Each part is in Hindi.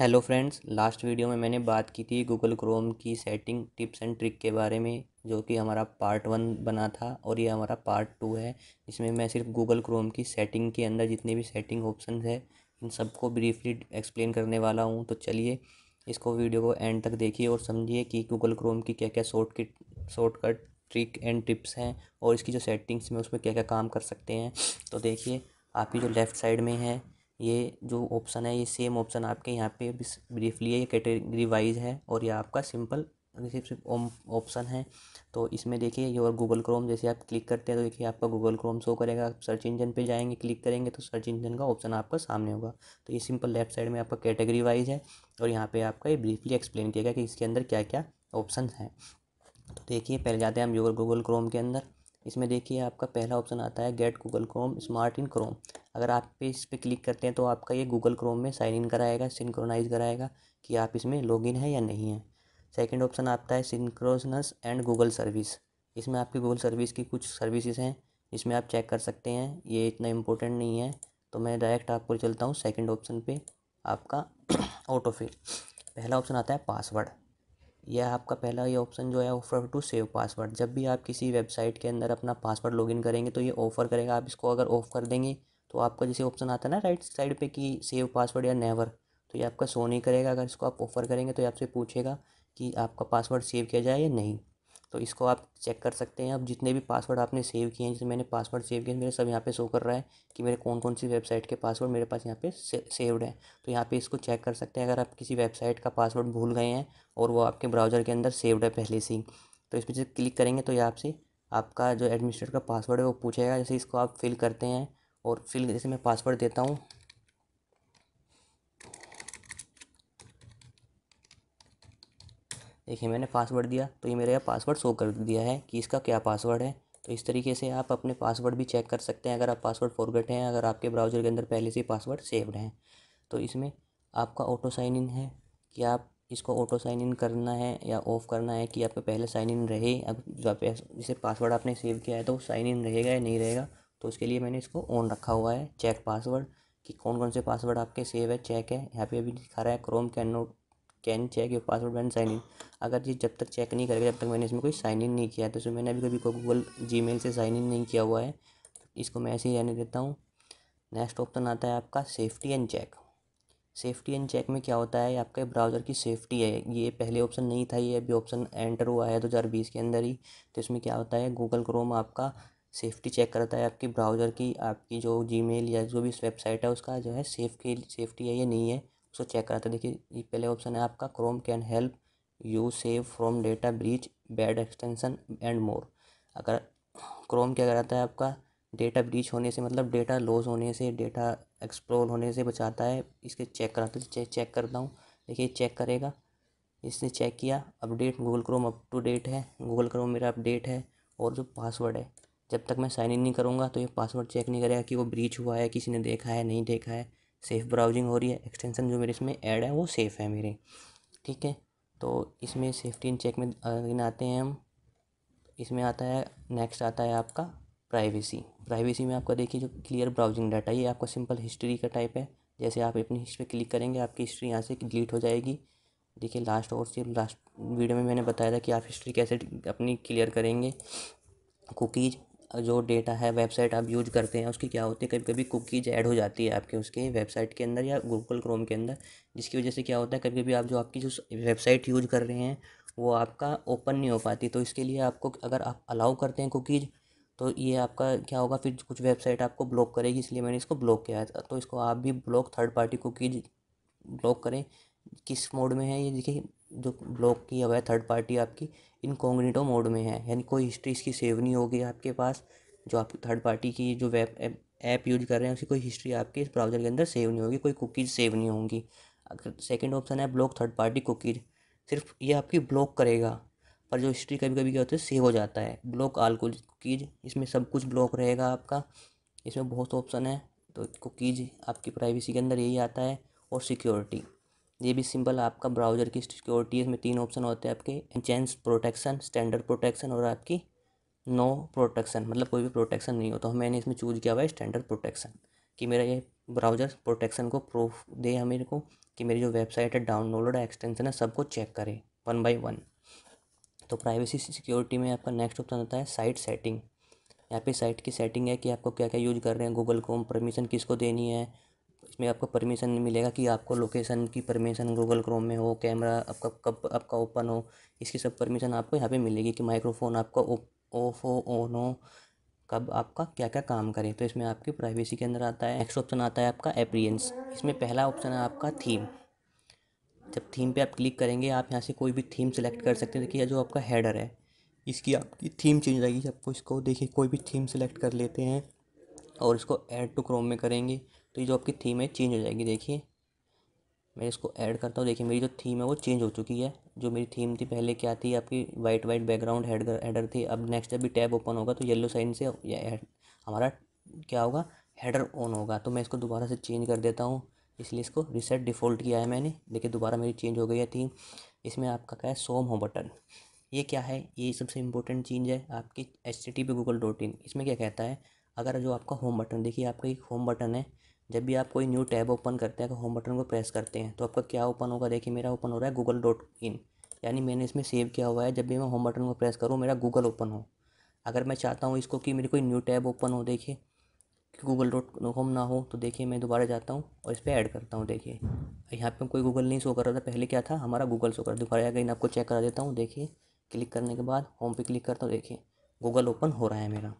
हेलो फ्रेंड्स लास्ट वीडियो में मैंने बात की थी गूगल क्रोम की सेटिंग टिप्स एंड ट्रिक के बारे में जो कि हमारा पार्ट वन बना था और ये हमारा पार्ट टू है इसमें मैं सिर्फ गूगल क्रोम की सेटिंग के अंदर जितने भी सेटिंग ऑप्शन है इन सबको ब्रीफली एक्सप्लेन करने वाला हूँ तो चलिए इसको वीडियो को एंड तक देखिए और समझिए कि गूगल क्रोम की क्या क्या short kit shortcut trick and tips हैं और इसकी जो सेटिंग्स में उसमें क्या क्या काम कर सकते हैं तो देखिए आपकी जो लेफ़्ट साइड में है ये जो ऑप्शन है ये सेम ऑप्शन आपके यहाँ पे ब्रीफली ये कैटेगरी वाइज है और ये आपका सिंपल सिर्फ ऑप्शन है तो इसमें देखिए ये और गूगल क्रोम जैसे आप क्लिक करते हैं तो देखिए आपका गूगल क्रोम शो करेगा आप सर्च इंजन पे जाएंगे क्लिक करेंगे तो सर्च इंजन का ऑप्शन आपका सामने होगा तो ये सिंपल लेफ्ट साइड में आपका कैटेगरी वाइज है और यहाँ पे आपका ये ब्रीफली एक्सप्लेन किया गया कि इसके अंदर क्या क्या ऑप्शन है तो देखिए पहले जाते हैं हम गूगल क्रोम के अंदर इसमें देखिए आपका पहला ऑप्शन आता है get Google Chrome smart in Chrome अगर आप पे इस पर क्लिक करते हैं तो आपका ये गूगल क्रोम में साइन इन कराएगा सिंक्रोनाइज कराएगा कि आप इसमें लॉगिन है या नहीं है सेकंड ऑप्शन आता है सिंक्रोसनस एंड गूगल सर्विस इसमें आपकी गूगल सर्विस की कुछ सर्विसेज हैं इसमें आप चेक कर सकते हैं ये इतना इम्पोर्टेंट नहीं है तो मैं डायरेक्ट आपको चलता हूँ सेकेंड ऑप्शन पर आपका ऑटो फिल पहला ऑप्शन आता है पासवर्ड यह आपका पहला ये ऑप्शन जो है ऑफर टू सेव पासवर्ड जब भी आप किसी वेबसाइट के अंदर अपना पासवर्ड लॉगिन करेंगे तो ये ऑफ़र करेगा आप इसको अगर ऑफ़ कर देंगे तो आपका जैसे ऑप्शन आता है ना राइट साइड पे कि सेव पासवर्ड या नेवर तो ये आपका शो नहीं करेगा अगर इसको आप ऑफ़र करेंगे तो ये आपसे पूछेगा कि आपका पासवर्ड सेव किया जाए या नहीं तो इसको आप चेक कर सकते हैं अब जितने भी पासवर्ड आपने सेव किए हैं जैसे मैंने पासवर्ड सेव किए मेरे सब यहाँ पे शो कर रहा है कि मेरे कौन कौन सी वेबसाइट के पासवर्ड मेरे पास यहाँ पे सेव्ड है तो यहाँ पे इसको चेक कर सकते हैं अगर आप किसी वेबसाइट का पासवर्ड भूल गए हैं और वो आपके ब्राउज़र के अंदर सेव्ड है पहले से ही तो इस पर जब क्लिक करेंगे तो ये आपसे आपका जो एडमिनिस्ट्रेटर का पासवर्ड है वो पूछेगा जैसे इसको आप फिल करते हैं और फिर जैसे मैं पासवर्ड देता हूँ देखिए मैंने पासवर्ड दिया तो ये मेरा पासवर्ड शो कर दिया है कि इसका क्या पासवर्ड है तो इस तरीके से आप अपने पासवर्ड भी चेक कर सकते हैं अगर आप पासवर्ड फॉरगेट हैं अगर आपके ब्राउज़र के अंदर पहले से पासवर्ड सेव्ड हैं तो इसमें आपका ऑटो साइन इन है कि आप इसको ऑटो साइन इन करना है या ऑफ़ करना है कि आपका पहले साइन इन रहे अब जो आप जैसे पासवर्ड आपने सेव किया है तो साइन इन रहेगा या नहीं रहेगा तो उसके लिए मैंने इसको ऑन रखा हुआ है चेक पासवर्ड कि कौन कौन से पासवर्ड आपके सेव है चेक है यहाँ पे अभी दिखा रहा है Chrome can not can check your password and sign in अगर ये जब तक चेक नहीं करेगा जब तक मैंने इसमें कोई साइन इन नहीं किया है तो इसमें मैंने अभी कभी गूगल जी से साइन इन नहीं किया हुआ है इसको मैं ऐसे ही रहने देता हूँ नेक्स्ट ऑप्शन आता है आपका safety and check safety and check में क्या होता है आपके ब्राउज़र की सेफ्टी है ये पहले ऑप्शन नहीं था ये अभी ऑप्शन एंटर हुआ है दो हज़ार बीस के अंदर ही तो इसमें क्या होता है गूगल क्रोम आपका सेफ़्टी चेक करता है आपकी ब्राउज़र की आपकी जो जी या जो भी वेबसाइट है उसका जो है सेफ की सेफ्टी है या नहीं है उसको चेक करता है देखिए ये पहले ऑप्शन है आपका Chrome can help you save from data breach bad extension and more अगर क्रोम क्या कराता है आपका डेटा ब्रीच होने से मतलब डेटा लॉस होने से डेटा एक्सप्लोर होने से बचाता है इसके चेक कराता है चेक चेक करता हूँ देखिए चेक करेगा इसने चेक किया update Google Chrome up to date है गूगल क्रोम मेरा अपडेट है और जो पासवर्ड है जब तक मैं साइन इन नहीं करूँगा तो ये पासवर्ड चेक नहीं करेगा कि वो ब्रीच हुआ है किसी ने देखा है नहीं देखा है सेफ़ ब्राउजिंग हो रही है एक्सटेंशन जो मेरे इसमें ऐड है वो सेफ़ है मेरे ठीक है तो इसमें सेफ्टी इन चेक में आते हैं हम इसमें आता है नेक्स्ट आता है आपका प्राइवेसी प्राइवेसी में आपका देखिए जो क्लियर ब्राउजिंग डाटा ये आपका सिंपल हिस्ट्री का टाइप है जैसे आप अपनी हिस्ट्री क्लिक करेंगे आपकी हिस्ट्री यहाँ से डिलीट हो जाएगी देखिए लास्ट और सिर्फ लास्ट वीडियो में मैंने बताया था कि आप हिस्ट्री कैसे अपनी क्लियर करेंगे कुकीज़ जो डेटा है वेबसाइट आप यूज करते हैं उसकी क्या होती है कभी कभी कुकीज ऐड हो जाती है आपके उसके वेबसाइट के अंदर या गूगल क्रोम के अंदर जिसकी वजह से क्या होता है कभी कभी आप जो आपकी जो वेबसाइट यूज कर रहे हैं वो आपका ओपन नहीं हो पाती तो इसके लिए आपको अगर आप अलाउ करते हैं कुकीज़ तो ये आपका क्या होगा फिर कुछ वेबसाइट आपको ब्लॉक करेगी इसलिए मैंने इसको ब्लॉक किया था तो इसको आप भी block third party cookies block करें किस मोड में है ये देखिए जो ब्लॉक किया हुआ है थर्ड पार्टी आपकी इनकॉग्निटो मोड में है यानी कोई हिस्ट्री इसकी सेव नहीं होगी आपके पास जो आप थर्ड पार्टी की जो वेब ऐप यूज कर रहे हैं उसकी कोई हिस्ट्री आपके इस ब्राउज़र के अंदर सेव नहीं होगी कोई कुकीज़ सेव नहीं होंगी अगर सेकेंड ऑप्शन है ब्लॉक थर्ड पार्टी कुकीज सिर्फ ये आपकी ब्लॉक करेगा पर जो हिस्ट्री कभी कभी क्या होता है सेव हो जाता है ब्लॉक आल कुकीज इसमें सब कुछ ब्लॉक रहेगा आपका इसमें बहुत ऑप्शन है तो कुकीज आपकी प्राइवेसी के अंदर यही आता है और सिक्योरिटी ये भी सिंपल आपका ब्राउज़र की सिक्योरिटी इसमें तीन ऑप्शन होते हैं आपके एनचेंस प्रोटेक्शन स्टैंडर्ड प्रोटेक्शन और आपकी नो प्रोटेक्शन मतलब कोई भी प्रोटेक्शन नहीं हो तो मैंने इसमें चूज़ किया हुआ है स्टैंडर्ड प्रोटेक्शन कि मेरा ये ब्राउज़र प्रोटेक्शन को प्रूफ दे मेरे को कि मेरी जो वेबसाइट है डाउनलोड है एक्सटेंशन है सबको चेक करे वन बाई वन तो प्राइवेसी सिक्योरिटी में आपका नेक्स्ट ऑप्शन होता है साइट सेटिंग यहाँ पे साइट की सेटिंग है कि आपको क्या क्या यूज कर रहे हैं गूगल को परमिशन किसको देनी है इसमें आपको परमिशन मिलेगा कि आपको लोकेशन की परमिशन गूगल क्रोम में हो कैमरा आपका कब आपका ओपन हो इसकी सब परमिशन आपको यहाँ पे मिलेगी कि माइक्रोफोन आपका ऑफ हो ऑन हो कब आपका क्या क्या काम करें तो इसमें आपकी प्राइवेसी के अंदर आता है नेक्स्ट ऑप्शन आता है आपका एप्रियंस इसमें पहला ऑप्शन है आपका थीम जब थीम पे आप क्लिक करेंगे आप यहाँ से कोई भी थीम सेलेक्ट कर सकते हैं देखिए जो आपका हेडर है इसकी आपकी थीम चेंज आएगी आपको इसको देखिए कोई भी थीम सेलेक्ट कर लेते हैं और इसको ऐड टू क्रोम में करेंगे तो ये जो आपकी थीम है चेंज हो जाएगी देखिए मैं इसको ऐड करता हूँ देखिए मेरी जो थीम है वो चेंज हो चुकी है जो मेरी थीम थी पहले क्या थी आपकी white white background header header थी अब नेक्स्ट जब भी टैब ओपन होगा तो येलो साइन से हमारा क्या होगा हेडर ऑन होगा तो मैं इसको दोबारा से चेंज कर देता हूँ इसलिए इसको रिसेट डिफ़ॉल्ट किया है मैंने देखिए दोबारा मेरी चेंज हो गई है थीम इसमें आपका क्या है सोम हो बटन ये क्या है ये सबसे इम्पोर्टेंट चीज़ है आपकी H T T P Google dot in इसमें क्या कहता है अगर जो आपका होम बटन देखिए आपका एक होम बटन है जब भी आप कोई न्यू टैब ओपन करते हैं होम तो बटन को प्रेस करते हैं तो आपका क्या ओपन होगा देखिए मेरा ओपन हो रहा है गूगल डॉट इन यानी मैंने इसमें सेव किया हुआ है जब भी मैं होम बटन को प्रेस करूँ मेरा गूगल ओपन हो अगर मैं चाहता हूँ इसको कि मेरी कोई न्यू टैब ओपन हो देखिए कि गूगल डॉट होम ना हो तो देखिए मैं दोबारा जाता हूँ और इस पर ऐड करता हूँ देखिए यहाँ पे कोई गूगल नहीं शो कर रहा था पहले क्या था हमारा गूगल शो कर दोबारा अगर आपको चेक करा देता हूँ देखिए क्लिक करने के बाद होम पे क्लिक करता हूँ देखिए गूगल ओपन हो रहा है मेरा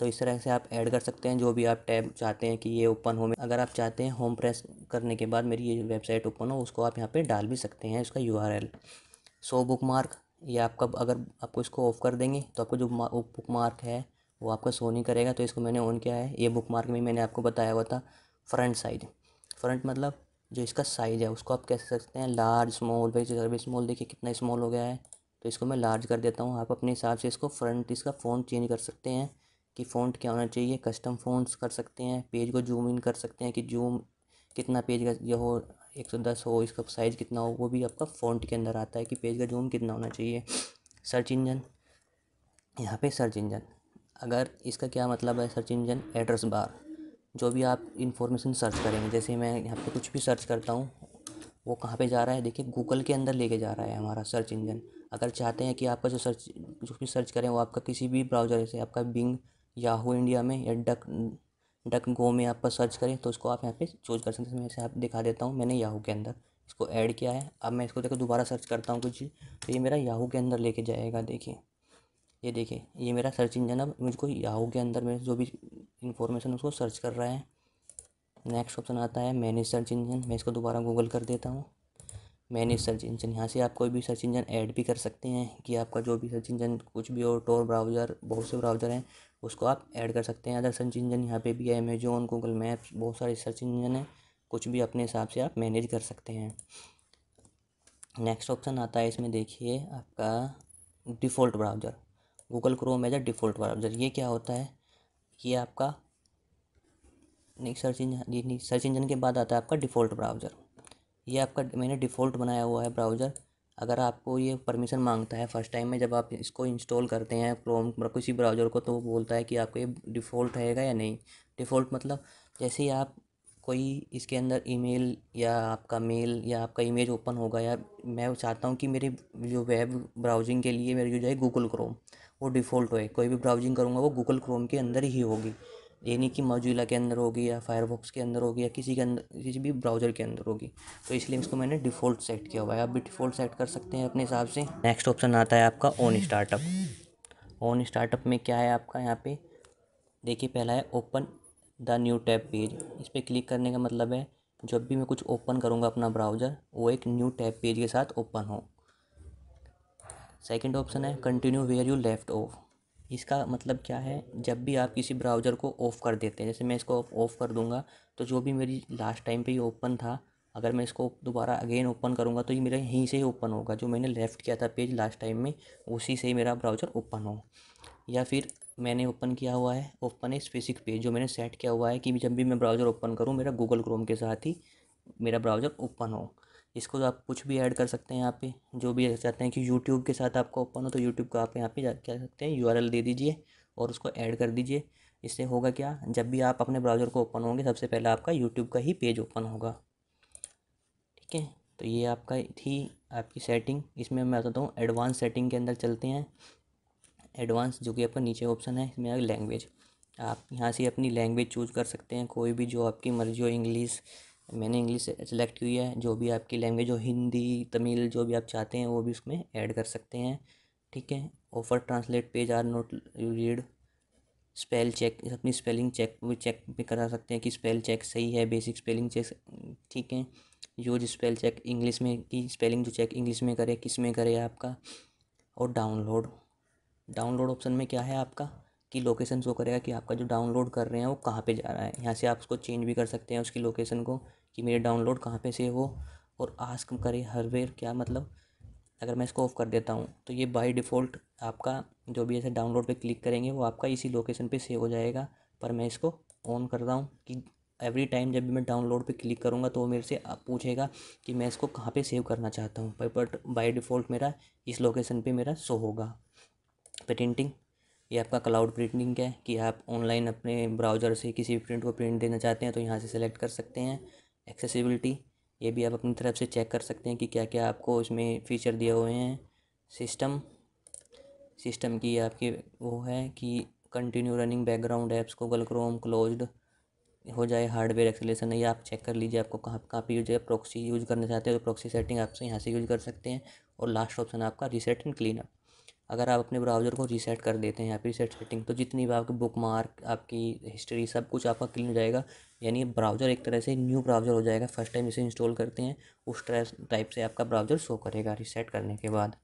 तो इस तरह से आप ऐड कर सकते हैं जो भी आप टैब चाहते हैं कि ये ओपन हो में अगर आप चाहते हैं होम प्रेस करने के बाद मेरी ये वेबसाइट ओपन हो उसको आप यहाँ पर डाल भी सकते हैं इसका U R L so bookmark ये आपका अगर आपको इसको ऑफ़ कर देंगे तो आपको जो बुक मार्क है वो आपका शो नहीं करेगा तो इसको मैंने ऑन किया है ये बुक मार्क में मैंने आपको बताया हुआ था फ्रंट साइज फ्रंट मतलब जो इसका साइज़ है उसको आप कह सकते हैं लार्ज स्मॉल जगह भी स्मॉल देखिए कितना स्मॉल हो गया है तो इसको मैं लार्ज कर देता हूँ आप अपने हिसाब से इसको फ्रंट इसका फ़ॉन्ट चेंज कर सकते हैं कि फ़ॉन्ट क्या होना चाहिए कस्टम फ़ॉन्ट्स कर सकते हैं पेज को जूम इन कर सकते हैं कि जूम कितना पेज का यह हो एक सौ दस हो इसका साइज़ कितना हो वो भी आपका फ़ॉन्ट के अंदर आता है कि पेज का जूम कितना होना चाहिए सर्च इंजन यहाँ पे सर्च इंजन अगर इसका क्या मतलब है सर्च इंजन एड्रेस बार जो भी आप इंफॉर्मेशन सर्च करेंगे जैसे मैं यहाँ पे कुछ भी सर्च करता हूँ वो कहाँ पे जा रहा है देखिए गूगल के अंदर लेके जा रहा है हमारा सर्च इंजन अगर चाहते हैं कि आपका जो सर्च जो भी सर्च करें वो आपका किसी भी ब्राउज़र से आपका बिंग याहू इंडिया में या डक डक गो में आप पर सर्च करें तो उसको आप यहाँ पे चूज कर सकते हैं जैसे आप दिखा देता हूँ मैंने याहू के अंदर इसको ऐड किया है अब मैं इसको देखो दोबारा सर्च करता हूँ कुछ तो ये मेरा याहू के अंदर लेके जाएगा देखिए ये देखिए ये मेरा सर्च इंजन अब मुझको याहू के अंदर में जो भी इंफॉर्मेशन उसको सर्च कर रहा है नेक्स्ट ऑप्शन आता है मैनेज सर्च इंजन मैं इसको दोबारा गूगल कर देता हूँ मैनेज सर्च इंजन यहाँ से आप कोई भी सर्च इंजन ऐड भी कर सकते हैं कि आपका जो भी सर्च इंजन कुछ भी और टोर ब्राउज़र बहुत से ब्राउज़र हैं उसको आप ऐड कर सकते हैं अदर सर्च इंजन यहाँ पे भी है अमेजोन गूगल मैप्स बहुत सारे सर्च इंजन हैं कुछ भी अपने हिसाब से आप मैनेज कर सकते हैं नेक्स्ट ऑप्शन आता है इसमें देखिए आपका default browser Google Chrome as a default browser ये क्या होता है कि आपका सर्च इंजन सर्च इंजन के बाद आता है आपका डिफ़ॉल्ट ब्राउज़र ये आपका मैंने डिफ़ॉल्ट बनाया हुआ है ब्राउज़र अगर आपको ये परमिशन मांगता है फ़र्स्ट टाइम में जब आप इसको इंस्टॉल करते हैं क्रोम किसी ब्राउज़र को तो वो बोलता है कि आपको ये डिफ़ॉल्ट रहेगा या नहीं डिफ़ॉल्ट मतलब जैसे ही आप कोई इसके अंदर ईमेल या आपका मेल या आपका इमेज ओपन होगा या मैं चाहता हूँ कि मेरे जो वेब ब्राउजिंग के लिए मेरी जो है गूगल क्रोम वो डिफ़ॉल्ट होए कोई भी ब्राउजिंग करूँगा वो गूगल क्रोम के अंदर ही होगी यानी कि मौजूला के अंदर होगी या फायरबॉक्स के अंदर होगी या किसी के अंदर किसी भी ब्राउज़र के अंदर होगी तो इसलिए इसको मैंने डिफ़ॉल्ट सेट किया हुआ है आप भी डिफ़ॉल्ट सेट कर सकते हैं अपने हिसाब से नेक्स्ट ऑप्शन आता है आपका ओन स्टार्टअप ओन स्टार्टअप में क्या है आपका यहाँ पे देखिए पहला है open the new tab page इस पर क्लिक करने का मतलब है जब भी मैं कुछ ओपन करूँगा अपना ब्राउज़र वो एक न्यू टैब पेज के साथ ओपन हो सेकेंड ऑप्शन है continue where you left off इसका मतलब क्या है जब भी आप किसी ब्राउज़र को ऑफ़ कर देते हैं जैसे मैं इसको ऑफ़ कर दूंगा तो जो भी मेरी लास्ट टाइम पे ये ओपन था अगर मैं इसको दोबारा अगेन ओपन करूँगा तो ये मेरा यहीं से ही ओपन होगा जो मैंने लेफ़्ट किया था पेज लास्ट टाइम में उसी से ही मेरा ब्राउज़र ओपन हो या फिर मैंने ओपन किया हुआ है ओपन है स्पेसिक पेज जो मैंने सेट किया हुआ है कि जब भी मैं ब्राउज़र ओपन करूँ मेरा गूगल क्रोम के साथ ही मेरा ब्राउज़र ओपन हो इसको तो आप कुछ भी ऐड कर सकते हैं यहाँ पे जो भी चाहते हैं कि यूट्यूब के साथ आपका ओपन हो तो यूट्यूब का आप यहाँ पे जा क्या सकते हैं यू दे दीजिए और उसको ऐड कर दीजिए इससे होगा क्या जब भी आप अपने ब्राउज़र को ओपन होंगे सबसे पहले आपका यूट्यूब का ही पेज ओपन होगा ठीक है तो ये आपका थी आपकी सेटिंग इसमें मैं बताता हूँ एडवांस सेटिंग के अंदर चलते हैं एडवांस जो कि आपका नीचे ऑप्शन है इसमें लैंग्वेज आप यहाँ से अपनी लैंग्वेज चूज़ कर सकते हैं कोई भी जो आपकी मर्जी हो इंग्लिश मैंने इंग्लिश सेलेक्ट की है जो भी आपकी लैंग्वेज हो हिंदी तमिल जो भी आप चाहते हैं वो भी उसमें ऐड कर सकते हैं ठीक है offer translate page are not read spell check अपनी स्पेलिंग चेक चेक भी करा सकते हैं कि स्पेल चेक सही है बेसिक स्पेलिंग चेक ठीक है यूज स्पेल चेक इंग्लिश में की स्पेलिंग जो चेक इंग्लिश में करे किस में करे आपका और डाउनलोड डाउनलोड ऑप्शन में क्या है आपका कि लोकेशन शो करेगा कि आपका जो डाउनलोड कर रहे हैं वो कहाँ पे जा रहा है यहाँ से आप उसको चेंज भी कर सकते हैं उसकी लोकेशन को कि मेरे डाउनलोड कहाँ पे सेव हो और आस्क हर हरवेयर क्या मतलब अगर मैं इसको ऑफ़ कर देता हूँ तो ये बाई डिफ़ॉल्ट आपका जो भी ऐसे डाउनलोड पे क्लिक करेंगे वो आपका इसी लोकेशन पे सेव हो जाएगा पर मैं इसको ऑन कर रहा हूँ कि एवरी टाइम जब भी मैं डाउनलोड पे क्लिक करूँगा तो वो मेरे से पूछेगा कि मैं इसको कहाँ पे सेव करना चाहता हूँ बट बाई डिफ़ॉल्ट मेरा इस लोकेशन पे मेरा शो होगा प्रिंटिंग ये आपका क्लाउड प्रिंटिंग है कि आप ऑनलाइन अपने ब्राउज़र से किसी भी प्रिंट को प्रिंट देना चाहते हैं तो यहाँ से सेलेक्ट कर सकते हैं एक्सेसिबिलिटी ये भी आप अपनी तरफ से चेक कर सकते हैं कि क्या क्या आपको इसमें फ़ीचर दिए हुए हैं सिस्टम सिस्टम की आपकी वो है कि continue running background apps Google Chrome closed हो जाए हार्डवेयर एक्सेलेशन ये आप चेक कर लीजिए आपको कहाँ कहाँ पर यूज है प्रोक्सी यूज़ करना चाहते हो तो प्रोक्सी सेटिंग आपसे यहाँ से यूज़ कर सकते हैं और लास्ट ऑप्शन आपका रीसेट एंड क्लीन अप अगर आप अपने ब्राउज़र को रीसेट कर देते हैं या फिर सेट सेटिंग तो जितनी भी आपकी बुक मार्क आपकी हिस्ट्री सब कुछ आपका क्लीन हो जाएगा यानी ब्राउज़र एक तरह से न्यू ब्राउज़र हो जाएगा फर्स्ट टाइम इसे इंस्टॉल करते हैं उस टाइप से आपका ब्राउज़र शो करेगा रीसेट करने के बाद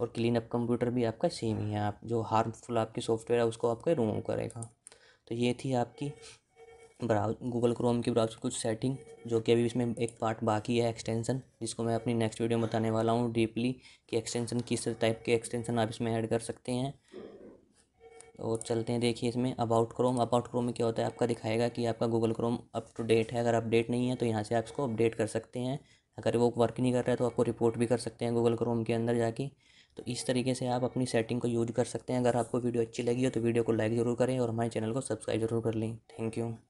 और क्लीन अप कंप्यूटर भी आपका सेम ही है आप जो हार्मफुल आपकी सॉफ्टवेयर है उसको आपका रिमूव करेगा तो ये थी आपकी ब्राउज गूगल क्रोम की ब्राउज कुछ सेटिंग जो कि अभी इसमें एक पार्ट बाकी है एक्सटेंशन जिसको मैं अपनी नेक्स्ट वीडियो में बताने वाला हूँ डीपली कि एक्सटेंशन किस टाइप के एक्सटेंशन आप इसमें ऐड कर सकते हैं और चलते हैं देखिए इसमें अबाउट क्रोम अबाउट क्रोम में क्या होता है आपका दिखाएगा कि आपका Google Chrome up to date है अगर अपडेट नहीं है तो यहाँ से आप इसको अपडेट कर सकते हैं अगर वो वर्क नहीं कर रहा है तो आपको रिपोर्ट भी कर सकते हैं गूगल क्रोम के अंदर जाके तो इस तरीके से आप अपनी सेटिंग को यूज कर सकते हैं अगर आपको वीडियो अच्छी लगी हो तो वीडियो को लाइक ज़रूर करें और हमारे चैनल को सब्सक्राइब ज़रूर कर लें थैंक यू